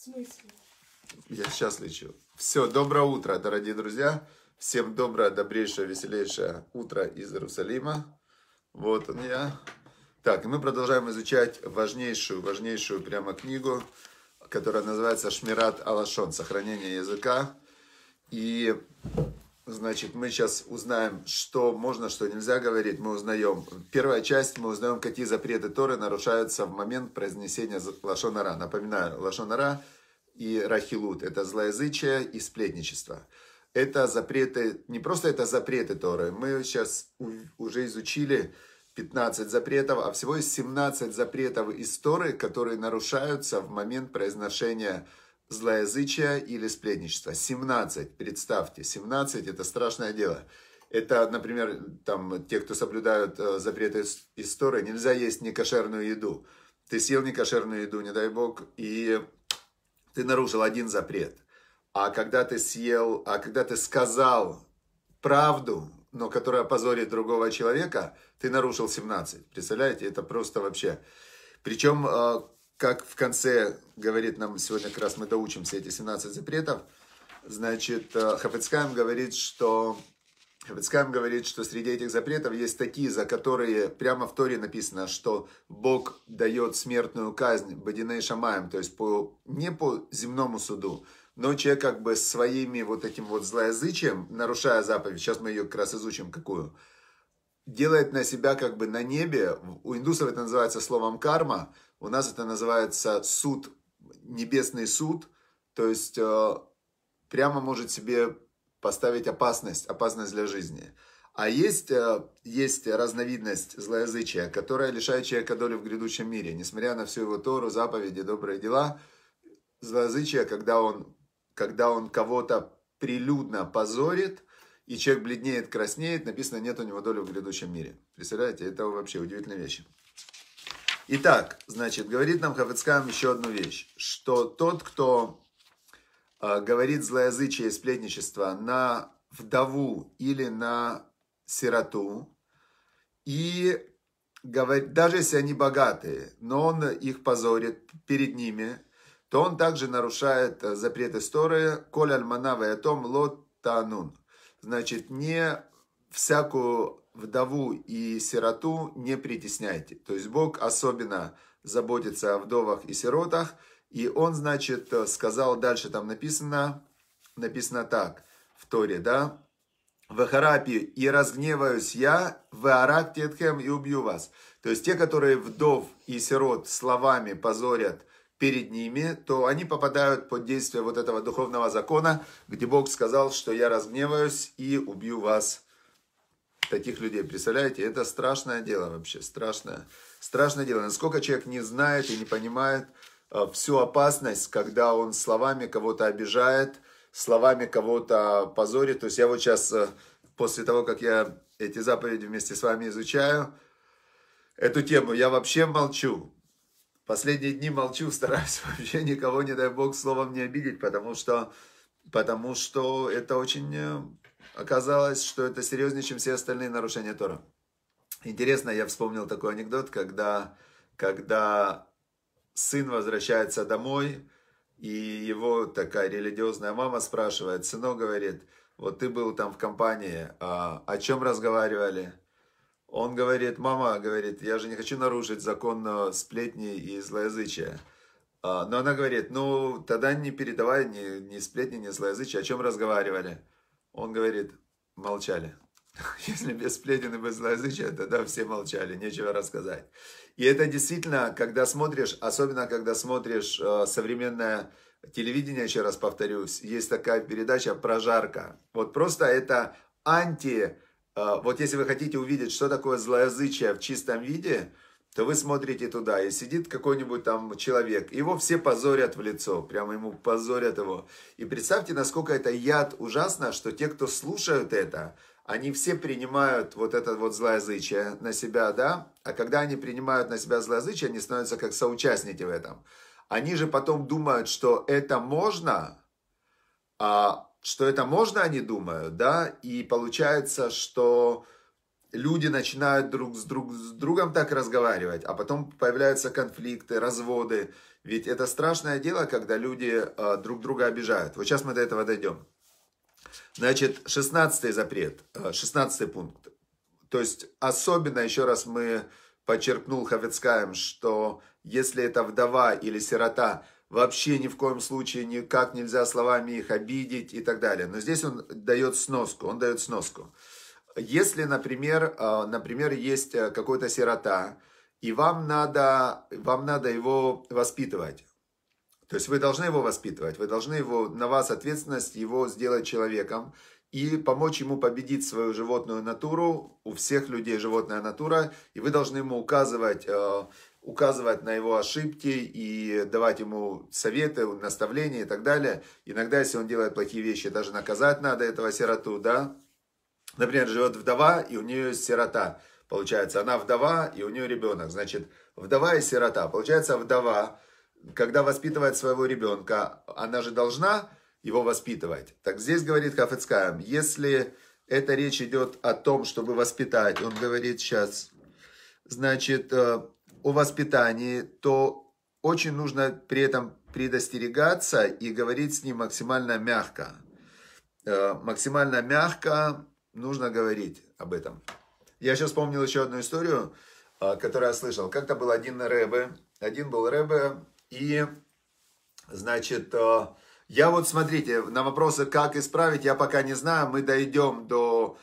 смысле? Я сейчас лечу. Все, доброе утро, дорогие друзья. Всем доброе, добрейшее, веселейшее утро из Иерусалима. Вот он я. Так, и мы продолжаем изучать важнейшую, важнейшую прямо книгу, которая называется «Шмират Алашон. Сохранение языка». И Значит, мы сейчас узнаем, что можно, что нельзя говорить. Мы узнаем. Первая часть, мы узнаем, какие запреты Торы нарушаются в момент произнесения Лашонара. Напоминаю, Лашонара и рахилут – это злоязычие и сплетничество. Это запреты, не просто это запреты Торы. Мы сейчас уже изучили 15 запретов, а всего 17 запретов из Торы, которые нарушаются в момент произношения лошонара злоязычия или сплетничества. 17, представьте, 17 это страшное дело. Это, например, там, те, кто соблюдают э, запреты истории, нельзя есть некошерную еду. Ты съел некошерную еду, не дай бог, и ты нарушил один запрет. А когда ты съел, а когда ты сказал правду, но которая позорит другого человека, ты нарушил 17. Представляете, это просто вообще... Причем э, как в конце говорит нам сегодня, как раз мы доучимся эти 17 запретов, значит, э, Хафицкайм говорит, что Хафицкайм говорит, что среди этих запретов есть такие, за которые прямо в Торе написано, что Бог дает смертную казнь Бадиней Шамаем, то есть по, не по земному суду, но человек как бы своими вот этим вот злоязычием, нарушая заповедь, сейчас мы ее как раз изучим, какую – делает на себя как бы на небе. У индусов это называется словом карма, у нас это называется суд, небесный суд. То есть э, прямо может себе поставить опасность, опасность для жизни. А есть, э, есть разновидность злоязычия, которая лишает человека доли в грядущем мире. Несмотря на всю его Тору, заповеди, добрые дела, злоязычие, когда он, когда он кого-то прилюдно позорит – и человек бледнеет, краснеет, написано, нет у него доли в грядущем мире. Представляете, это вообще удивительные вещи. Итак, значит, говорит нам Хафицкам еще одну вещь, что тот, кто а, говорит злоязычие и сплетничество на вдову или на сироту, и говорит, даже если они богатые, но он их позорит перед ними, то он также нарушает а, запреты Сторы, «Коль альманава и атом лот танун» значит, не всякую вдову и сироту не притесняйте. То есть Бог особенно заботится о вдовах и сиротах. И он, значит, сказал, дальше там написано, написано так, в Торе, да, в Харапе, и разгневаюсь я, в Арактетхем и убью вас. То есть те, которые вдов и сирот словами позорят перед ними, то они попадают под действие вот этого духовного закона, где Бог сказал, что я разгневаюсь и убью вас, таких людей. Представляете, это страшное дело вообще, страшное, страшное дело. Насколько человек не знает и не понимает э, всю опасность, когда он словами кого-то обижает, словами кого-то позорит. То есть я вот сейчас, э, после того, как я эти заповеди вместе с вами изучаю, эту тему, я вообще молчу. Последние дни молчу, стараюсь вообще никого, не дай бог, словом не обидеть, потому что, потому что это очень... Э, оказалось, что это серьезнее, чем все остальные нарушения Тора. Интересно, я вспомнил такой анекдот, когда, когда сын возвращается домой, и его такая религиозная мама спрашивает, сынок говорит, вот ты был там в компании, а, о чем разговаривали? Он говорит, мама, говорит, я же не хочу нарушить закон э, сплетни и злоязычия. А, но она говорит, ну, тогда не передавай ни, ни сплетни, ни злоязычия, о чем разговаривали. Он говорит, молчали. Если без сплетен и без злоязычия, тогда все молчали, нечего рассказать. И это действительно, когда смотришь, особенно когда смотришь э, современное телевидение, еще раз повторюсь, есть такая передача «Прожарка». Вот просто это анти Э, вот если вы хотите увидеть, что такое злоязычие в чистом виде, то вы смотрите туда, и сидит какой-нибудь там человек, его все позорят в лицо, прямо ему позорят его. И представьте, насколько это яд ужасно, что те, кто слушают это, они все принимают вот это вот злоязычие на себя, да? А когда они принимают на себя злоязычие, они становятся как соучастники в этом. Они же потом думают, что это можно, а что это можно, они думают, да, и получается, что люди начинают друг с, друг с другом так разговаривать, а потом появляются конфликты, разводы. Ведь это страшное дело, когда люди э, друг друга обижают. Вот сейчас мы до этого дойдем. Значит, 16 запрет, 16 э, пункт. То есть особенно, еще раз мы подчеркнул Хавицкаем, что если это вдова или сирота, вообще ни в коем случае никак нельзя словами их обидеть и так далее. Но здесь он дает сноску, он дает сноску. Если, например, э, например есть э, какой-то сирота, и вам надо, вам надо его воспитывать, то есть вы должны его воспитывать, вы должны его, на вас ответственность его сделать человеком, и помочь ему победить свою животную натуру. У всех людей животная натура, и вы должны ему указывать, э, указывать на его ошибки и давать ему советы, наставления и так далее. Иногда, если он делает плохие вещи, даже наказать надо этого сироту, да. Например, живет вдова, и у нее есть сирота. Получается, она вдова, и у нее ребенок. Значит, вдова и сирота. Получается, вдова, когда воспитывает своего ребенка, она же должна его воспитывать. Так здесь говорит Хафицкаем, если это речь идет о том, чтобы воспитать, он говорит сейчас, значит, э, о воспитании, то очень нужно при этом предостерегаться и говорить с ним максимально мягко. Э, максимально мягко нужно говорить об этом. Я сейчас вспомнил еще одну историю, э, которую я слышал. Как-то был один Рэбе, один был Рэбе, и, значит, э, я вот, смотрите, на вопросы, как исправить, я пока не знаю, мы дойдем до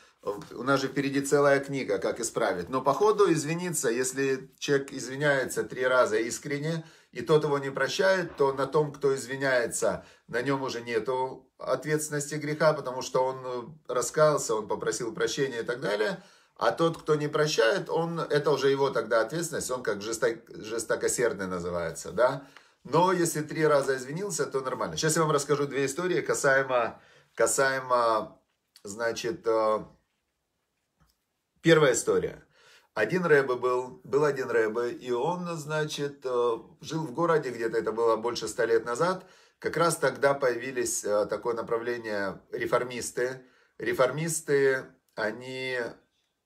у нас же впереди целая книга, как исправить. Но походу извиниться, если человек извиняется три раза искренне, и тот его не прощает, то на том, кто извиняется, на нем уже нет ответственности греха, потому что он раскаялся, он попросил прощения и так далее. А тот, кто не прощает, он, это уже его тогда ответственность, он как жесток, жестокосердный называется, да. Но если три раза извинился, то нормально. Сейчас я вам расскажу две истории касаемо, касаемо значит, э, Первая история. Один Рэбе был, был один Рэбе, и он, значит, э, жил в городе, где-то это было больше ста лет назад. Как раз тогда появились э, такое направление реформисты. Реформисты, они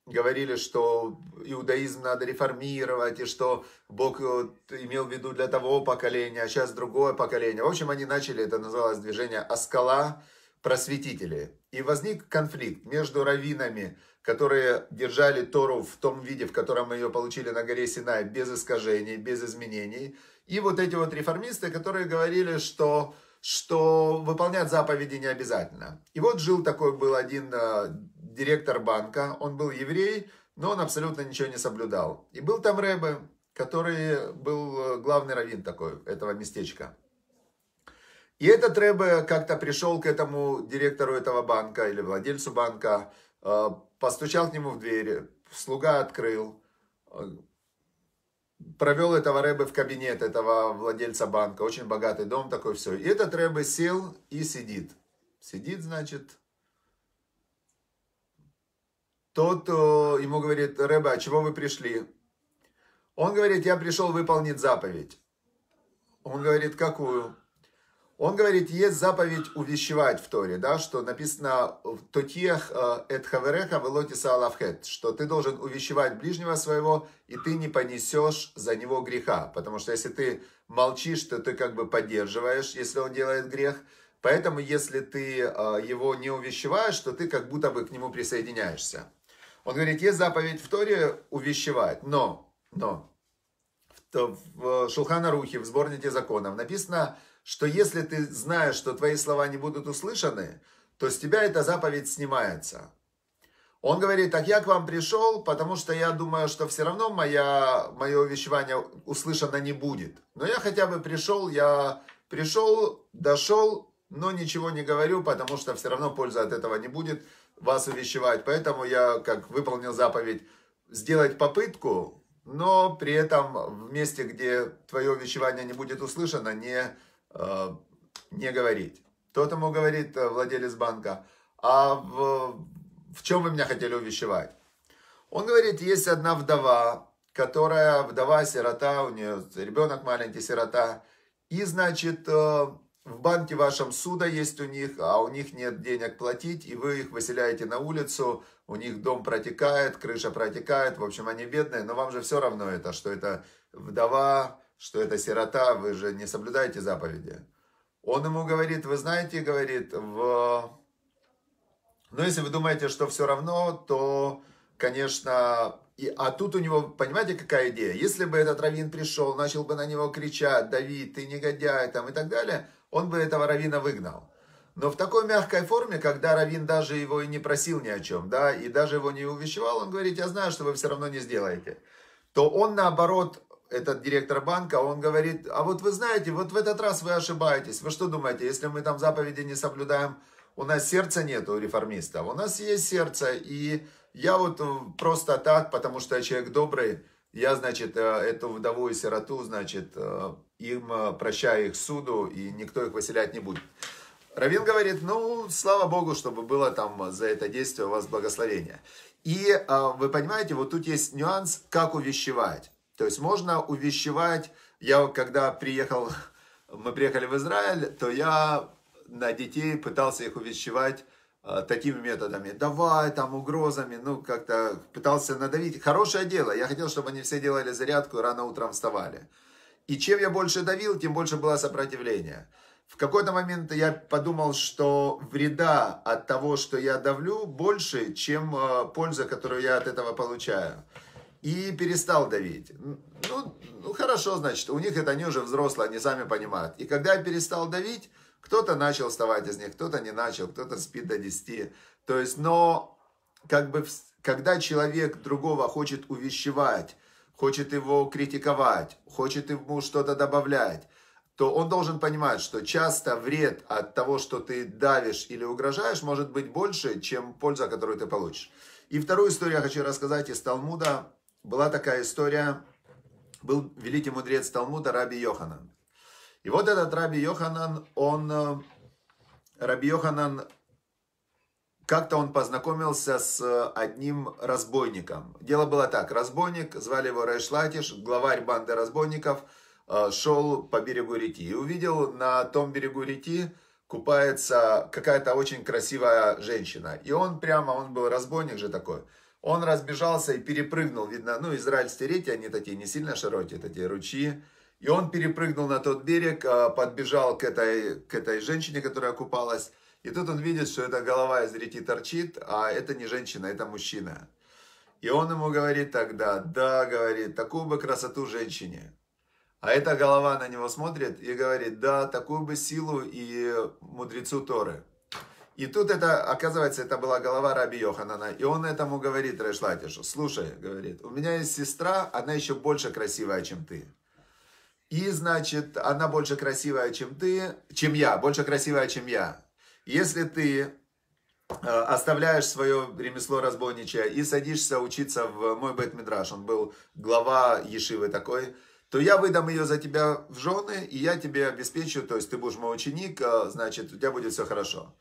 говорили, что иудаизм надо реформировать, и что Бог э, имел в виду для того поколения, а сейчас другое поколение. В общем, они начали, это называлось движение «Аскала», просветители. И возник конфликт между раввинами, которые держали Тору в том виде, в котором мы ее получили на горе Синай, без искажений, без изменений, и вот эти вот реформисты, которые говорили, что, что выполнять заповеди не обязательно. И вот жил такой был один э, директор банка, он был еврей, но он абсолютно ничего не соблюдал. И был там Рэбе, который был э, главный раввин такой этого местечка. И этот Рэбе как-то пришел к этому директору этого банка или владельцу банка, э, постучал к нему в двери, слуга открыл, э, провел этого Рэбе в кабинет этого владельца банка, очень богатый дом такой, все. И этот Рэбе сел и сидит. Сидит, значит, тот э, ему говорит, Рэбе, а чего вы пришли? Он говорит, я пришел выполнить заповедь. Он говорит, какую? Он говорит, есть заповедь увещевать в Торе, да, что написано в Тотиях э, эт хавереха велотиса алавхет, что ты должен увещевать ближнего своего, и ты не понесешь за него греха. Потому что если ты молчишь, то ты как бы поддерживаешь, если он делает грех. Поэтому, если ты э, его не увещеваешь, то ты как будто бы к нему присоединяешься. Он говорит, есть заповедь в Торе увещевать, но, но, в э, Шулхана Рухи, в сборнике законов написано, что если ты знаешь, что твои слова не будут услышаны, то с тебя эта заповедь снимается. Он говорит, так я к вам пришел, потому что я думаю, что все равно моя, мое увещевание услышано не будет. Но я хотя бы пришел, я пришел, дошел, но ничего не говорю, потому что все равно пользы от этого не будет вас увещевать. Поэтому я, как выполнил заповедь, сделать попытку, но при этом в месте, где твое увещевание не будет услышано, не Э, не говорить. Тот ему говорит, э, владелец банка, а в, в чем вы меня хотели увещевать? Он говорит, есть одна вдова, которая вдова, сирота, у нее ребенок маленький, сирота. И, значит, э, в банке вашем суда есть у них, а у них нет денег платить, и вы их выселяете на улицу, у них дом протекает, крыша протекает, в общем, они бедные, но вам же все равно это, что это вдова, что это сирота, вы же не соблюдаете заповеди. Он ему говорит, вы знаете, говорит, в... но «Ну, если вы думаете, что все равно, то, конечно, и, а тут у него, понимаете, какая идея? Если бы этот раввин пришел, начал бы на него кричать, давить, ты негодяй, там и так далее, он бы этого равина выгнал. Но в такой мягкой форме, когда Равин даже его и не просил ни о чем, да, и даже его не увещевал, он говорит, я знаю, что вы все равно не сделаете. То он, наоборот, этот директор банка, он говорит, а вот вы знаете, вот в этот раз вы ошибаетесь. Вы что думаете, если мы там заповеди не соблюдаем, у нас сердца нет у реформистов? У нас есть сердце, и я вот э, просто так, потому что я человек добрый, я, значит, э, эту вдову и сироту, значит, э, им прощаю их суду, и никто их выселять не будет. Равин говорит, ну, слава Богу, чтобы было там за это действие у вас благословение. И вы понимаете, вот тут есть нюанс, как увещевать. То есть можно увещевать. Я когда приехал, мы приехали в Израиль, то я на детей пытался их увещевать э, такими методами. Давай, там, угрозами, ну, как-то пытался надавить. Хорошее дело. Я хотел, чтобы они все делали зарядку и рано утром вставали. И чем я больше давил, тем больше было сопротивление. В какой-то момент я подумал, что вреда от того, что я давлю, больше, чем э, польза, которую я от этого получаю и перестал давить. Ну, ну хорошо, значит, у них это они уже взрослые, они сами понимают. И когда я перестал давить, кто-то начал вставать из них, кто-то не начал, кто-то спит до 10. То есть, но как бы когда человек другого хочет увещевать, хочет его критиковать, хочет ему что-то добавлять, то он должен понимать, что часто вред от того, что ты давишь или угрожаешь, может быть больше, чем польза, которую ты получишь. И вторую историю я хочу рассказать из Талмуда была такая история, был великий мудрец Талмуда Раби Йоханан. И вот этот Раби Йоханан, он, э, Раби Йоханан, как-то он познакомился с э, одним разбойником. Дело было так, разбойник, звали его Райшлатиш, главарь банды разбойников, э, шел по берегу реки и увидел на том берегу реки купается какая-то очень красивая женщина. И он прямо, он был разбойник же такой – он разбежался и перепрыгнул, видно, ну, Израиль стереть, они такие не сильно широкие, такие ручьи. И он перепрыгнул на тот берег, а, подбежал к этой, к этой женщине, которая купалась. И тут он видит, что эта голова из реки торчит, а это не женщина, это мужчина. И он ему говорит тогда, да, говорит, такую бы красоту женщине. А эта голова на него смотрит и говорит, да, такую бы силу и мудрецу Торы. И тут это, оказывается, это была голова Раби Йоханана. И он этому говорит, Решлатишу, слушай, говорит, у меня есть сестра, она еще больше красивая, чем ты. И, значит, она больше красивая, чем ты, чем я, больше красивая, чем я. Если ты э, оставляешь свое ремесло разбойничая и садишься учиться в мой бет -мидраш. он был глава Ешивы такой, то я выдам ее за тебя в жены, и я тебе обеспечу, то есть ты будешь мой ученик, э, значит, у тебя будет все хорошо.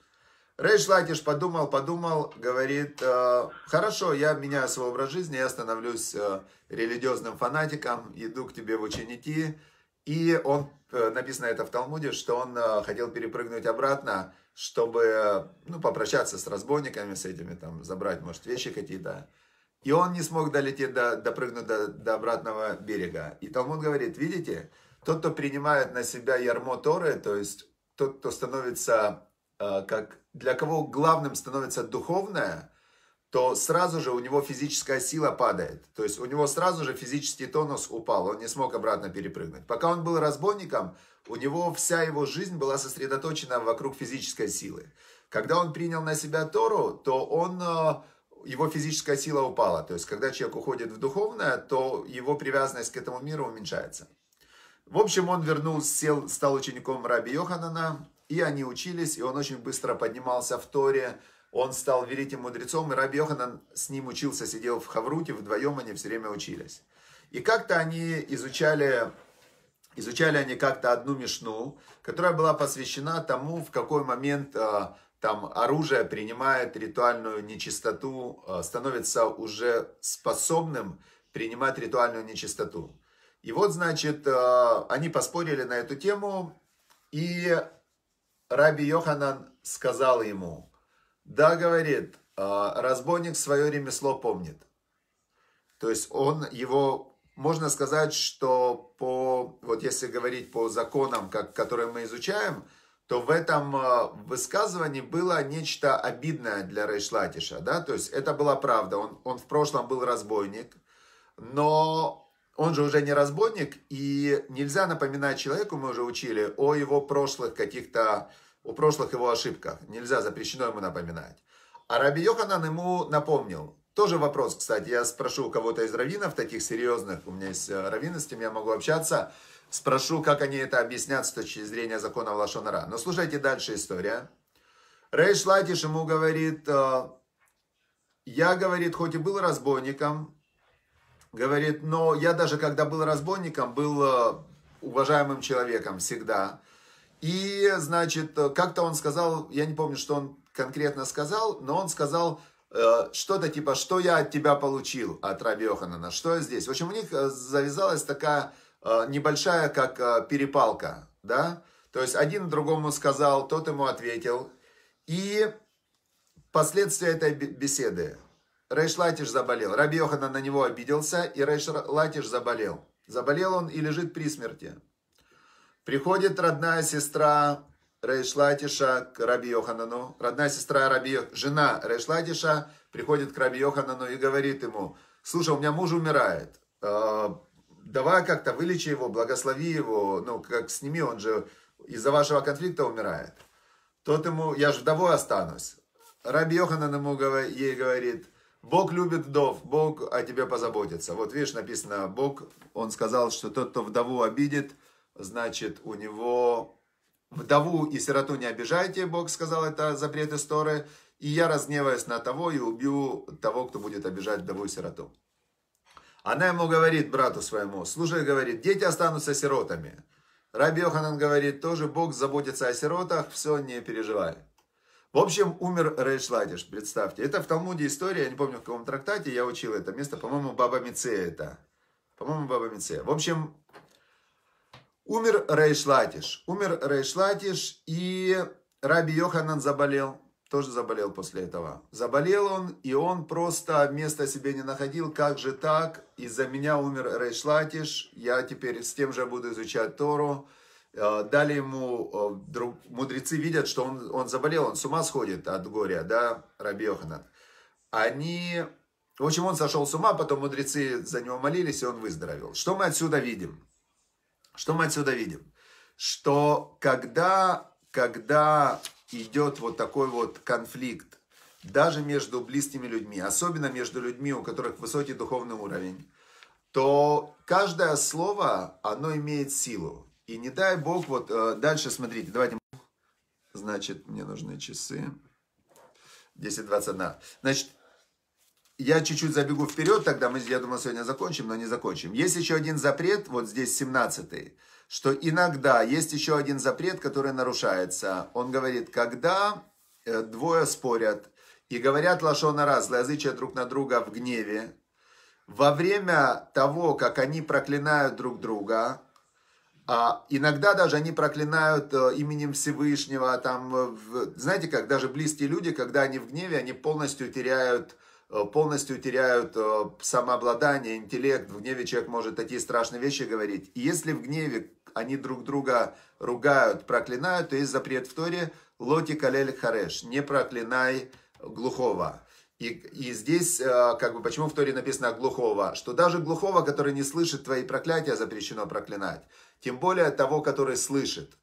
Рейш Латиш подумал, подумал, говорит, э, хорошо, я меняю свой образ жизни, я становлюсь э, религиозным фанатиком, иду к тебе в ученики. И он, э, написано это в Талмуде, что он хотел перепрыгнуть обратно, чтобы ну, попрощаться с разбойниками, с этими, там, забрать, может, вещи какие-то. И он не смог долететь, до, допрыгнуть до, до обратного берега. И Талмуд говорит, видите, тот, кто принимает на себя ярмо Торы, то есть тот, кто становится Э, как для кого главным становится духовное, то сразу же у него физическая сила падает. То есть у него сразу же физический тонус упал, он не смог обратно перепрыгнуть. Пока он был разбойником, у него вся его жизнь была сосредоточена вокруг физической силы. Когда он принял на себя Тору, то он, э, его физическая сила упала. То есть когда человек уходит в духовное, то его привязанность к этому миру уменьшается. В общем, он вернулся, сел, стал учеником Раби Йоханана, и они учились, и он очень быстро поднимался в Торе. Он стал великим мудрецом, и Раби Йоханан с ним учился, сидел в Хавруте, вдвоем они все время учились. И как-то они изучали, изучали они как-то одну мешну, которая была посвящена тому, в какой момент э, там оружие принимает ритуальную нечистоту, э, становится уже способным принимать ритуальную нечистоту. И вот, значит, э, они поспорили на эту тему, и Раби Йоханан сказал ему, да, говорит, а, разбойник свое ремесло помнит. То есть он его, можно сказать, что по, вот если говорить по законам, как, которые мы изучаем, то в этом а, высказывании было нечто обидное для Рейшлатиша, да, то есть это была правда, он, он в прошлом был разбойник, но он же уже не разбойник, и нельзя напоминать человеку, мы уже учили, о его прошлых каких-то, о прошлых его ошибках. Нельзя, запрещено ему напоминать. А Раби Йоханан ему напомнил. Тоже вопрос, кстати, я спрошу у кого-то из раввинов, таких серьезных, у меня есть э, раввины, с кем я могу общаться, спрошу, как они это объяснят с точки зрения закона Лашонара. Но слушайте дальше история. Рейш Латиш ему говорит, э, я, говорит, хоть и был разбойником, Говорит, но я даже когда был разбойником, был э, уважаемым человеком всегда. И, значит, э, как-то он сказал, я не помню, что он конкретно сказал, но он сказал э, что-то типа, что я от тебя получил, от Раби Йоханана, что я здесь. В общем, у них завязалась такая небольшая, как перепалка, да. То есть один другому сказал, тот ему ответил. И последствия этой беседы – Рейш Латиш заболел. Раби Йоханан на него обиделся, и Рейш Латиш заболел. Заболел он и лежит при смерти. Приходит родная сестра Рейш Латиша к Раби Йоханану. Родная сестра Раби жена Рейш Латиша приходит к Раби Йоханану и говорит ему, слушай, у меня муж умирает, а, давай как-то вылечи его, благослови его, ну, как сними он же из-за вашего конфликта умирает. Тот ему, я же вдовой останусь. Раби Йоханан ему ей говорит, Бог любит вдов, Бог о тебе позаботится. Вот видишь, написано, Бог, он сказал, что тот, кто вдову обидит, значит, у него... Вдову и сироту не обижайте, Бог сказал, это запрет истории. И я разгневаюсь на того и убью того, кто будет обижать вдову и сироту. Она ему говорит, брату своему, слушай, говорит, дети останутся сиротами. Раби Йоханан говорит, тоже Бог заботится о сиротах, все, не переживай. В общем, умер Рейшладиш, представьте. Это в Талмуде история, я не помню в каком трактате, я учил это место, по-моему, Баба Мицея это. По-моему, Баба Мицея. В общем, умер Рейшлатиш. Умер Рейшлатиш, и Раби Йоханан заболел. Тоже заболел после этого. Заболел он, и он просто места себе не находил. Как же так? Из-за меня умер Рейшлатиш. Я теперь с тем же буду изучать Тору. Э, дали ему, э, друг, мудрецы видят, что он, он заболел, он с ума сходит от горя, да, Раби Они, в общем, он сошел с ума, потом мудрецы за него молились, и он выздоровел. Что мы отсюда видим? Что мы отсюда видим? Что когда, когда идет вот такой вот конфликт, даже между близкими людьми, особенно между людьми, у которых высокий духовный уровень, то каждое слово, оно имеет силу. И не дай бог, вот э, дальше смотрите, давайте, значит, мне нужны часы. 10.21. Значит, я чуть-чуть забегу вперед, тогда мы, я думаю, сегодня закончим, но не закончим. Есть еще один запрет, вот здесь 17 что иногда есть еще один запрет, который нарушается. Он говорит, когда э, двое спорят и говорят лошона раз, злоязычие друг на друга в гневе, во время того, как они проклинают друг друга, а, иногда даже они проклинают э, именем Всевышнего, там, э, знаете как, даже близкие люди, когда они в гневе, они полностью теряют, э, полностью теряют самообладание, интеллект. В гневе человек может такие страшные вещи говорить. И если в гневе они друг друга ругают, проклинают, то есть запрет в Торе «Лоти калель хареш» – «Не проклинай глухого». И, и здесь, э, как бы, почему в Торе написано глухого, что даже глухого, который не слышит твои проклятия, запрещено проклинать. Тем более того, который слышит.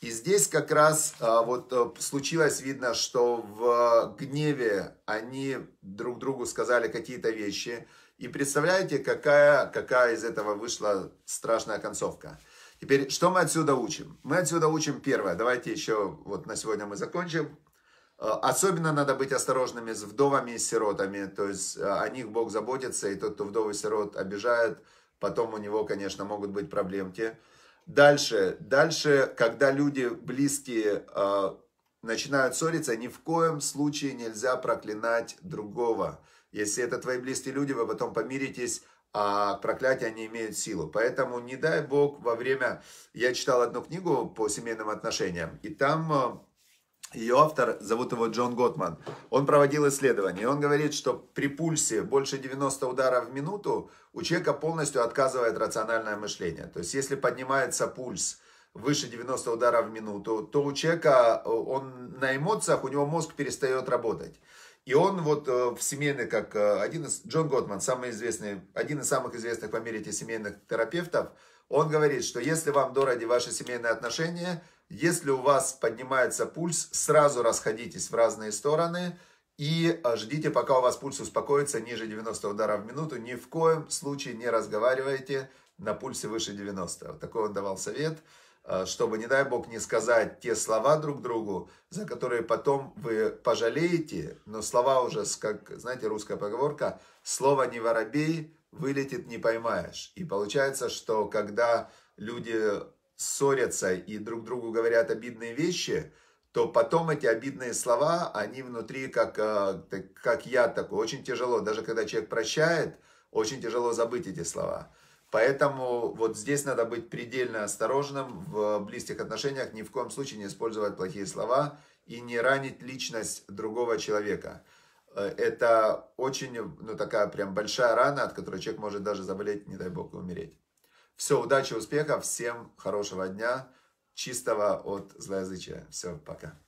И здесь как раз э, вот э, случилось, видно, что в гневе они друг другу сказали какие-то вещи. И представляете, какая, какая из этого вышла страшная концовка. Теперь, что мы отсюда учим? Мы отсюда учим первое. Давайте еще, вот на сегодня мы закончим. Э, особенно надо быть осторожными с вдовами и сиротами, то есть э, о них Бог заботится, и тот, кто вдов и сирот обижает, потом у него, конечно, могут быть проблемки. Дальше, дальше, когда люди близкие э, начинают ссориться, ни в коем случае нельзя проклинать другого. Если это твои близкие люди, вы потом помиритесь, а проклятия не имеют силу. Поэтому не дай Бог во время... Я читал одну книгу по семейным отношениям, и там э, ее автор, зовут его Джон Готман, он проводил исследование, он говорит, что при пульсе больше 90 ударов в минуту у человека полностью отказывает рациональное мышление. То есть, если поднимается пульс выше 90 ударов в минуту, то у человека, э, он на эмоциях, у него мозг перестает работать. И он вот э, в семейных, как э, один из, Джон Готман, самый известный, один из самых известных в Америке семейных терапевтов, он говорит, что если вам дороги ваши семейные отношения, если у вас поднимается пульс, сразу расходитесь в разные стороны и а, ждите, пока у вас пульс успокоится ниже 90 ударов в минуту. Ни в коем случае не разговаривайте на пульсе выше 90. Вот такой он давал совет, а, чтобы, не дай бог, не сказать те слова друг другу, за которые потом вы пожалеете, но слова уже, как, знаете, русская поговорка, слово «не воробей» вылетит не поймаешь. И получается, что когда люди ссорятся и друг другу говорят обидные вещи, то потом эти обидные слова, они внутри как, э, как я такой. Очень тяжело, даже когда человек прощает, очень тяжело забыть эти слова. Поэтому вот здесь надо быть предельно осторожным в близких отношениях, ни в коем случае не использовать плохие слова и не ранить личность другого человека. Э, это очень, ну такая прям большая рана, от которой человек может даже заболеть, не дай бог, и умереть. Все, удачи, успехов, всем хорошего дня, чистого от злоязычия. Все, пока.